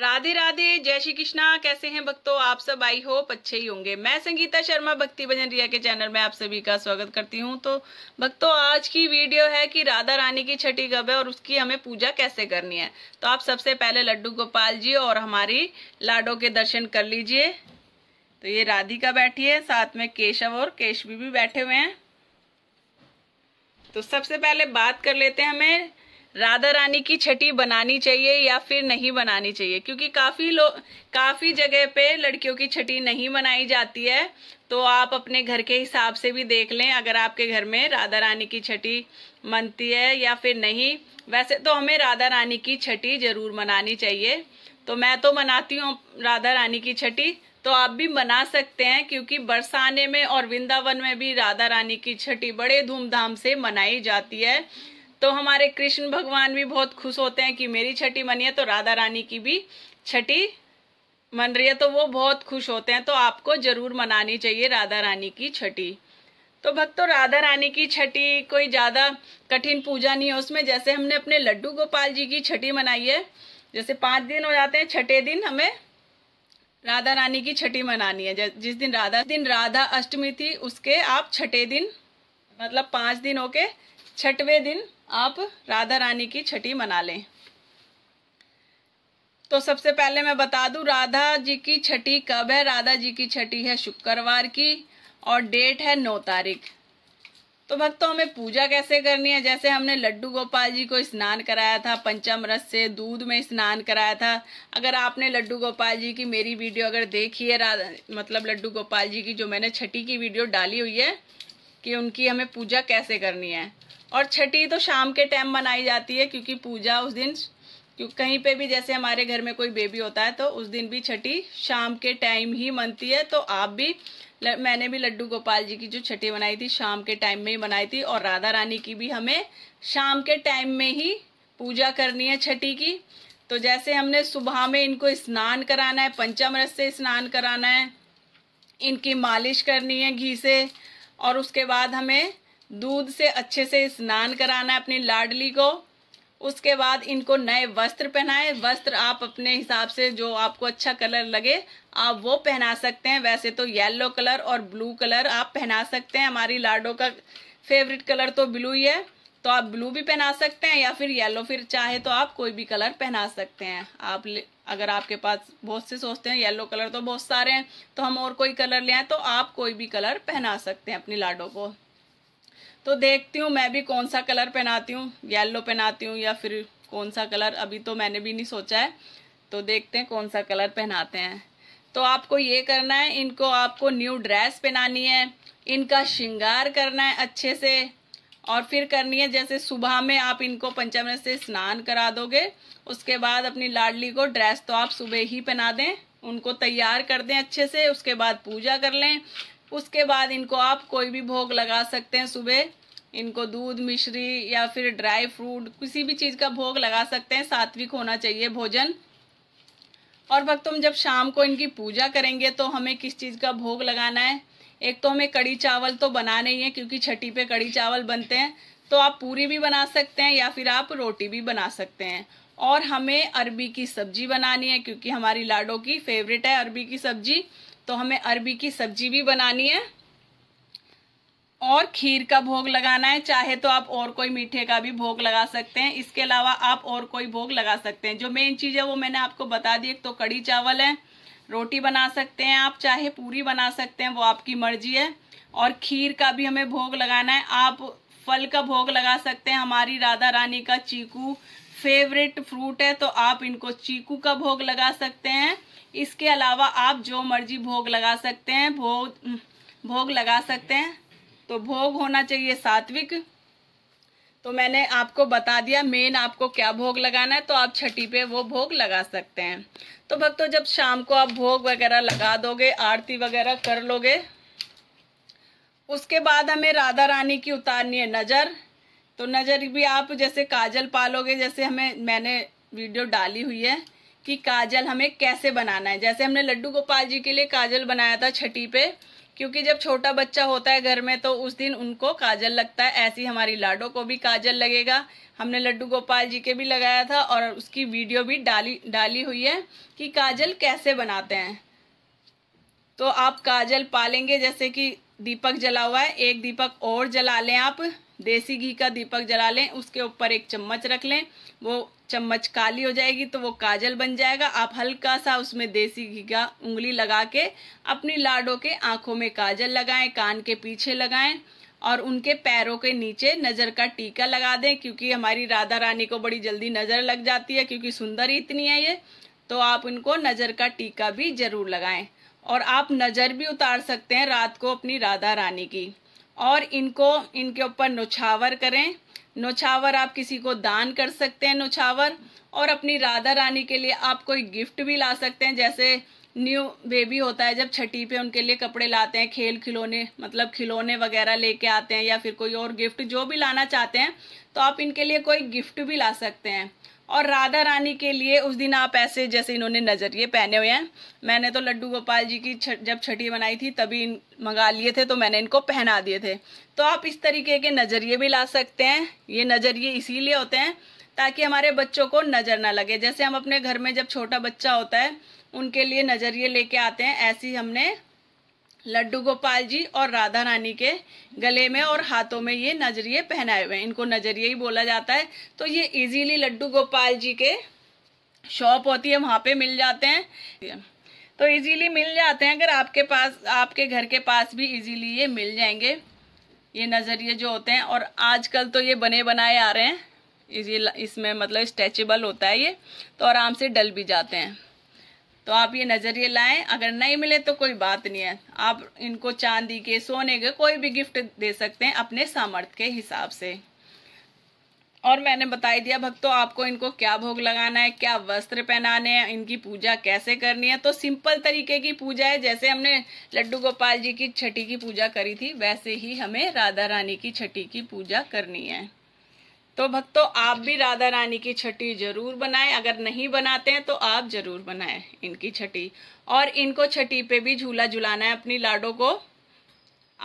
राधे राधे जय श्री कृष्णा कैसे हैं भक्तों आप सब आई हो अच्छे ही होंगे मैं संगीता शर्मा भक्ति भजन रिया के चैनल में आप सभी का स्वागत करती हूं तो भक्तों आज की वीडियो है कि राधा रानी की छठी कब है और उसकी हमें पूजा कैसे करनी है तो आप सबसे पहले लड्डू गोपाल जी और हमारी लाडो के दर्शन कर लीजिए तो ये राधिका बैठी है साथ में केशव और केशवी भी बैठे हुए हैं तो सबसे पहले बात कर लेते हैं हमें राधा रानी की छठी बनानी चाहिए या फिर नहीं बनानी चाहिए क्योंकि काफ़ी लोग काफ़ी जगह पे लड़कियों की छठी नहीं मनाई जाती है तो आप अपने घर के हिसाब से भी देख लें अगर आपके घर में राधा रानी की छठी मनती है या फिर नहीं वैसे तो हमें राधा रानी की छठी ज़रूर मनानी चाहिए तो मैं तो मनाती हूँ राधा रानी की छठी तो आप भी मना सकते हैं क्योंकि बरसाने में और वृंदावन में भी राधा रानी की छठी बड़े धूमधाम से मनाई जाती है तो हमारे कृष्ण भगवान भी बहुत खुश होते हैं कि मेरी छठी मनी है तो राधा रानी की भी छठी मन रही है तो वो बहुत खुश होते हैं तो आपको जरूर मनानी चाहिए राधा रानी की छठी तो भक्तों राधा रानी की छठी कोई ज़्यादा कठिन पूजा नहीं है उसमें जैसे हमने अपने लड्डू गोपाल जी की छठी मनाई है जैसे पाँच दिन हो जाते हैं छठे दिन हमें राधा रानी की छठी मनानी है जिस दिन राधा दिन राधा अष्टमी थी उसके आप छठे दिन मतलब पाँच दिन होके छठवें दिन आप राधा रानी की छठी मना लें तो सबसे पहले मैं बता दूं राधा जी की छठी कब है राधा जी की छठी है शुक्रवार की और डेट है नौ तारीख तो भक्तों हमें पूजा कैसे करनी है जैसे हमने लड्डू गोपाल जी को स्नान कराया था पंचम रस से दूध में स्नान कराया था अगर आपने लड्डू गोपाल जी की मेरी वीडियो अगर देखी है मतलब लड्डू गोपाल जी की जो मैंने छठी की वीडियो डाली हुई है कि उनकी हमें पूजा कैसे करनी है और छठी तो शाम के टाइम मनाई जाती है क्योंकि पूजा उस दिन क्योंकि कहीं पे भी जैसे हमारे घर में कोई बेबी होता है तो उस दिन भी छठी शाम के टाइम ही मनती है तो आप भी ल, मैंने भी लड्डू गोपाल जी की जो छठी बनाई थी शाम के टाइम में ही बनाई थी और राधा रानी की भी हमें शाम के टाइम में ही पूजा करनी है छठी की तो जैसे हमने सुबह में इनको स्नान कराना है पंचामृत से स्नान कराना है इनकी मालिश करनी है घी से और उसके बाद हमें दूध से अच्छे से स्नान कराना है अपनी लाडली को उसके बाद इनको नए वस्त्र पहनाएं वस्त्र आप अपने हिसाब से जो आपको अच्छा कलर लगे आप वो पहना सकते हैं वैसे तो येलो कलर और ब्लू कलर आप पहना सकते हैं हमारी लाडो का फेवरेट कलर तो ब्लू ही है तो आप ब्लू भी पहना सकते हैं या फिर येलो फिर चाहे तो आप कोई भी कलर पहना सकते हैं आप अगर आपके पास बहुत से सोचते हैं येलो कलर तो बहुत सारे हैं तो हम और कोई कलर ले आए तो आप कोई भी कलर पहना सकते हैं अपनी लाडो को तो देखती हूँ मैं भी कौन सा कलर पहनाती हूँ येलो पहनाती हूँ या फिर कौन सा कलर अभी तो मैंने भी नहीं सोचा है तो देखते हैं कौन सा कलर पहनाते हैं तो आपको ये करना है इनको आपको न्यू ड्रेस पहनानी है इनका श्रृंगार करना है अच्छे से और फिर करनी है जैसे सुबह में आप इनको पंचमृत से स्नान करा दोगे उसके बाद अपनी लाडली को ड्रेस तो आप सुबह ही पहना दें उनको तैयार कर दें अच्छे से उसके बाद पूजा कर लें उसके बाद इनको आप कोई भी भोग लगा सकते हैं सुबह इनको दूध मिश्री या फिर ड्राई फ्रूट किसी भी चीज़ का भोग लगा सकते हैं सात्विक होना चाहिए भोजन और भक्तों हम जब शाम को इनकी पूजा करेंगे तो हमें किस चीज़ का भोग लगाना है एक तो हमें कड़ी चावल तो बनाने ही है क्योंकि छठी पे कड़ी चावल बनते हैं तो आप पूरी भी बना सकते हैं या फिर आप रोटी भी बना सकते हैं और हमें अरबी की सब्जी बनानी है क्योंकि हमारी लाडो की फेवरेट है अरबी की सब्जी तो हमें अरबी की सब्जी भी बनानी है और खीर का भोग लगाना है चाहे तो आप और कोई मीठे का भी भोग लगा सकते हैं इसके अलावा आप और कोई भोग लगा सकते हैं जो मेन चीज़ है वो मैंने आपको बता दी एक तो कड़ी चावल है रोटी बना सकते हैं आप चाहे पूरी बना सकते हैं वो आपकी मर्जी है और खीर का भी हमें भोग लगाना है आप फल का भोग लगा सकते हैं हमारी राधा रानी का चीकू फेवरेट फ्रूट है तो आप इनको चीकू का भोग लगा सकते हैं इसके अलावा आप जो मर्जी भोग लगा सकते हैं भोग भोग लगा सकते हैं तो भोग होना चाहिए सात्विक तो मैंने आपको बता दिया मेन आपको क्या भोग लगाना है तो आप छठी पे वो भोग लगा सकते हैं तो भक्तों जब शाम को आप भोग वगैरह लगा दोगे आरती वगैरह कर लोगे उसके बाद हमें राधा रानी की उतारनी है नज़र तो नज़र भी आप जैसे काजल पालोगे जैसे हमें मैंने वीडियो डाली हुई है कि काजल हमें कैसे बनाना है जैसे हमने लड्डू गोपाल जी के लिए काजल बनाया था छठी पे क्योंकि जब छोटा बच्चा होता है घर में तो उस दिन उनको काजल लगता है ऐसी हमारी लाडो को भी काजल लगेगा हमने लड्डू गोपाल जी के भी लगाया था और उसकी वीडियो भी डाली डाली हुई है कि काजल कैसे बनाते हैं तो आप काजल पालेंगे जैसे कि दीपक जला हुआ है एक दीपक और जला लें आप देसी घी का दीपक जला लें उसके ऊपर एक चम्मच रख लें वो चम्मच काली हो जाएगी तो वो काजल बन जाएगा आप हल्का सा उसमें देसी घी का उंगली लगा के अपनी लाडो के आंखों में काजल लगाएं कान के पीछे लगाएं और उनके पैरों के नीचे नज़र का टीका लगा दें क्योंकि हमारी राधा रानी को बड़ी जल्दी नज़र लग जाती है क्योंकि सुंदर इतनी है ये तो आप इनको नज़र का टीका भी जरूर लगाएं और आप नज़र भी उतार सकते हैं रात को अपनी राधा रानी की और इनको इनके ऊपर नुछावर करें नुछावर आप किसी को दान कर सकते हैं नुछावर और अपनी राधा रानी के लिए आप कोई गिफ्ट भी ला सकते हैं जैसे न्यू बेबी होता है जब छठी पे उनके लिए कपड़े लाते हैं खेल खिलौने मतलब खिलौने वगैरह लेके आते हैं या फिर कोई और गिफ्ट जो भी लाना चाहते हैं तो आप इनके लिए कोई गिफ्ट भी ला सकते हैं और राधा रानी के लिए उस दिन आप ऐसे जैसे इन्होंने नज़रिए पहने हुए हैं मैंने तो लड्डू गोपाल जी की छ, जब छठी बनाई थी तभी मंगा लिए थे तो मैंने इनको पहना दिए थे तो आप इस तरीके के नज़रिए भी ला सकते हैं ये नज़रिए इसीलिए होते हैं ताकि हमारे बच्चों को नज़र ना लगे जैसे हम अपने घर में जब छोटा बच्चा होता है उनके लिए नज़रिए लेके आते हैं ऐसी हमने लड्डू गोपाल जी और राधा रानी के गले में और हाथों में ये नजरिए पहनाए हुए हैं इनको नजरिए ही बोला जाता है तो ये इजीली लड्डू गोपाल जी के शॉप होती है वहाँ पे मिल जाते हैं तो इजीली मिल जाते हैं अगर आपके पास आपके घर के पास भी इजीली ये मिल जाएंगे ये नज़रिए जो होते हैं और आजकल तो ये बने बनाए आ रहे हैं इसमें मतलब स्ट्रेचेबल होता है ये तो आराम से डल भी जाते हैं तो आप ये नज़रिए लाएं अगर नहीं मिले तो कोई बात नहीं है आप इनको चांदी के सोने के कोई भी गिफ्ट दे सकते हैं अपने सामर्थ के हिसाब से और मैंने बताई दिया भक्तों आपको इनको क्या भोग लगाना है क्या वस्त्र पहनाने हैं इनकी पूजा कैसे करनी है तो सिंपल तरीके की पूजा है जैसे हमने लड्डू गोपाल जी की छठी की पूजा करी थी वैसे ही हमें राधा रानी की छठी की पूजा करनी है तो भक्तों आप भी राधा रानी की छठी जरूर बनाएं अगर नहीं बनाते हैं तो आप जरूर बनाएं इनकी छठी और इनको छठी पे भी झूला झुलाना है अपनी लाडो को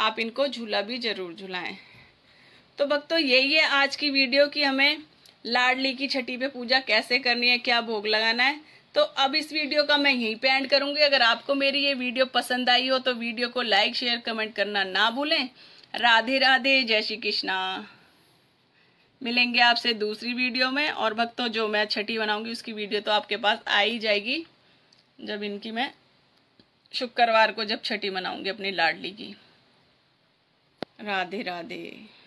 आप इनको झूला भी जरूर झुलाएं तो भक्तों यही है आज की वीडियो कि हमें लाडली की छठी पे पूजा कैसे करनी है क्या भोग लगाना है तो अब इस वीडियो का मैं यहीं पे एंड करूंगी अगर आपको मेरी ये वीडियो पसंद आई हो तो वीडियो को लाइक शेयर कमेंट करना ना भूलें राधे राधे जय श्री कृष्णा मिलेंगे आपसे दूसरी वीडियो में और भक्तों जो मैं छठी बनाऊंगी उसकी वीडियो तो आपके पास आ ही जाएगी जब इनकी मैं शुक्रवार को जब छठी मनाऊंगी अपनी लाडली की राधे राधे